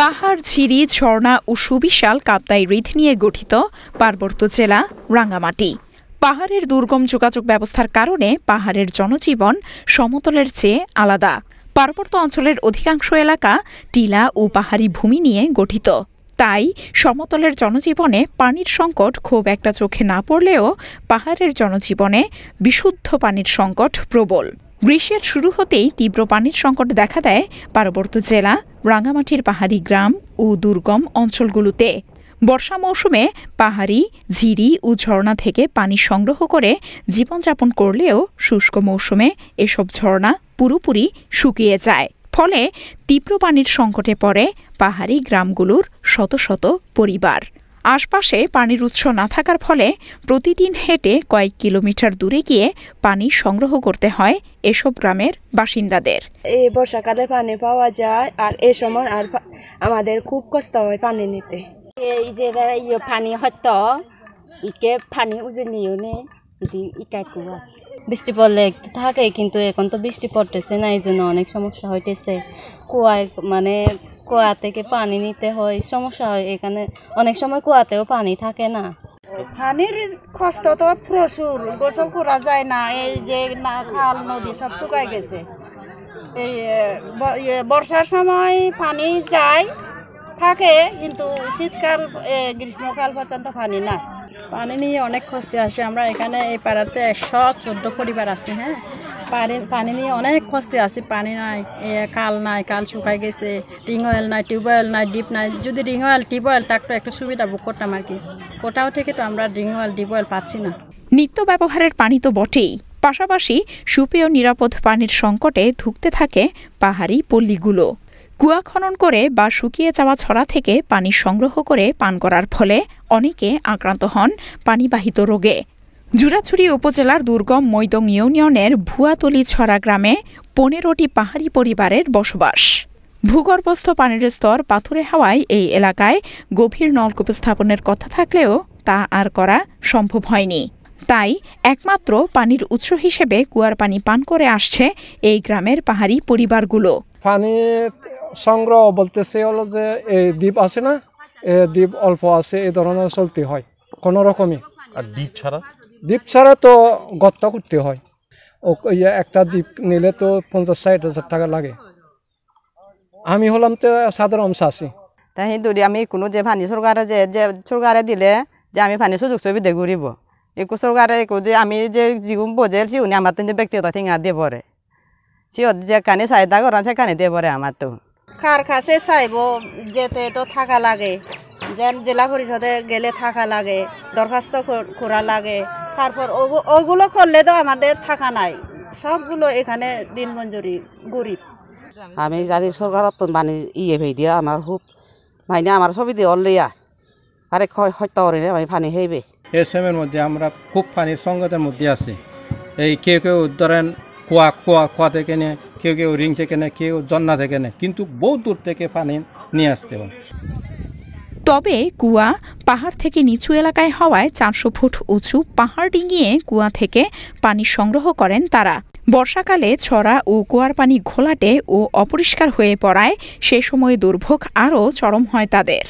পাহাড় ঝিরি ঝর্ণা ও সুবিশাল কাপ্তাই হৃদ নিয়ে গঠিত পার্বত্য জেলা রাঙ্গামাটি পাহাড়ের দুর্গম যোগাযোগ ব্যবস্থার কারণে পাহাড়ের জনজীবন সমতলের চেয়ে আলাদা পার্বত্য অঞ্চলের অধিকাংশ এলাকা টিলা ও পাহাড়ি ভূমি নিয়ে গঠিত তাই সমতলের জনজীবনে পানির সংকট খুব একটা চোখে না পড়লেও পাহাড়ের জনজীবনে বিশুদ্ধ পানির সংকট প্রবল গ্রীষ্মের শুরু হতেই তীব্র পানির সংকট দেখা দেয় পার্বত্য জেলা রাঙামাটির পাহাড়ি গ্রাম ও দুর্গম অঞ্চলগুলোতে বর্ষা মৌসুমে পাহাড়ি ঝিরি ও ঝর্ণা থেকে পানি সংগ্রহ করে জীবনযাপন করলেও শুষ্ক মৌসুমে এসব ঝর্ণা পুরোপুরি শুকিয়ে যায় ফলে তীব্র পানির সংকটে পড়ে পাহাড়ি গ্রামগুলোর শত শত পরিবার আশপাশে পানির উৎস না থাকার ফলে প্রতিদিন হেঁটে কয়েক কিলোমিটার দূরে গিয়ে পানি সংগ্রহ করতে হয় এসব গ্রামের বাসিন্দাদের এই বর্ষাকালে পানি পাওয়া যায় আর এ সময় আর আমাদের খুব কষ্ট হয় পানি নিতে এই যে ইয়ে পানি হয়তো ইকে পানি উজনিও নেই বৃষ্টি পড়লে থাকে কিন্তু এখন তো বৃষ্টি পড়তেছে না এই জন্য অনেক সমস্যা হইতেছে কুয়ায় মানে কুয়া থেকে পানি নিতে হয় সমস্যা হয় এখানে অনেক সময় কুয়াতেও পানি থাকে না পানির কষ্ট তো প্রচুর গোসল করা যায় না এই যে না খাল নদী সব শুকায় গেছে এই বর্ষার সময় পানি যায় থাকে কিন্তু শীতকাল গ্রীষ্মকাল পর্যন্ত পানি না পানি নিয়ে অনেক কষ্টে আসে আমরা এখানে এই পাড়াতে একশো চোদ্দো পরিবার আছে হ্যাঁ পানি পানি নিয়ে অনেক কষ্টে আসছি পানি নাই কাল নাই কাল শুকাই গেছে অয়েল নাই টিউবওয়েল নাই ডিপ নাই যদি টিউব টিউবওয়েল থাকতো একটু সুবিধা বুক করতাম আর কি কোটাও থেকে তো আমরা ডিপ টিউবওয়েল পাচ্ছি না নিত্য ব্যবহারের পানি তো বটেই পাশাপাশি সুপেয় নিরাপদ পানির সংকটে ধুঁকতে থাকে পাহাড়ি পল্লীগুলো কুয়া খনন করে বা শুকিয়ে যাওয়া ছড়া থেকে পানি সংগ্রহ করে পান করার ফলে অনেকে আক্রান্ত হন পানিবাহিত রোগে জুরাছুরি উপজেলার দুর্গম মৈদং ইউনিয়নের ভুয়াতলি ছড়া গ্রামে পনেরোটি পাহাড়ি পরিবারের বসবাস ভূগর্ভস্থ পানির স্তর পাথুরে হাওয়ায় এই এলাকায় গভীর নলকূপ স্থাপনের কথা থাকলেও তা আর করা সম্ভব হয়নি তাই একমাত্র পানির উৎস হিসেবে কুয়ার পানি পান করে আসছে এই গ্রামের পাহাড়ি পরিবারগুলো পানি সংগ্রহ বলতেছে হলো যে এই দ্বীপ আছে না দ্বীপ অল্প আছে এই ধরনের চলতে হয় কোনো রকমই আর দ্বীপ ছাড়া দ্বীপ ছাড়া তো গত্তা করতে হয় ও একটা দ্বীপ নিলে তো পঞ্চাশ ষাট হাজার টাকা লাগে আমি হলাম তো সাধারণ চাষি তাই হিন্দু আমি কোনো যে ভানি সরকারে যে যে সরকারে দিলে যে আমি ভানি সুযোগ সুবিধা ঘুরিব একো সরকারে একো যে আমি যে যিগুন বোঝেল সিউনি আমার তো ব্যক্তিগত ঠিঙা দিয়ে পরে সিও যেখানে চাহিদা করা সেখানে দিয়ে পরে আমার তো কার কাছে চাইব যেতে তো থাকা লাগে যে জেলা পরিষদে গেলে থাকা লাগে দরখাস্ত করা লাগে তারপর ওগুলো করলে তো আমাদের থাকা নাই সবগুলো এখানে দিন মঞ্জুরি গরিব আমি জানি সরকার মানে ইয়ে ভেই দিয়া আমার খুব মাইনে আমার সবই দিয়ে অলিয়া আরে হত্যা করে আমি পানি এম এর মধ্যে আমরা খুব পানির সংগতের মধ্যে আছি এই কেউ কেউ ধরেন কুয়া কুয়া কুয়া থেকে নিয়ে কেউ কেউ রিং থেকে নেয় কেউ জন্না থেকে নেয় কিন্তু বহু দূর থেকে পানি নিয়ে আসতে হয় তবে কুয়া পাহাড় থেকে নিচু এলাকায় হওয়ায় চারশো ফুট উঁচু পাহাড় ডিঙিয়ে কুয়া থেকে পানি সংগ্রহ করেন তারা বর্ষাকালে ছড়া ও কুয়ার পানি ঘোলাটে ও অপরিষ্কার হয়ে পড়ায় সে সময় দুর্ভোগ আরও চরম হয় তাদের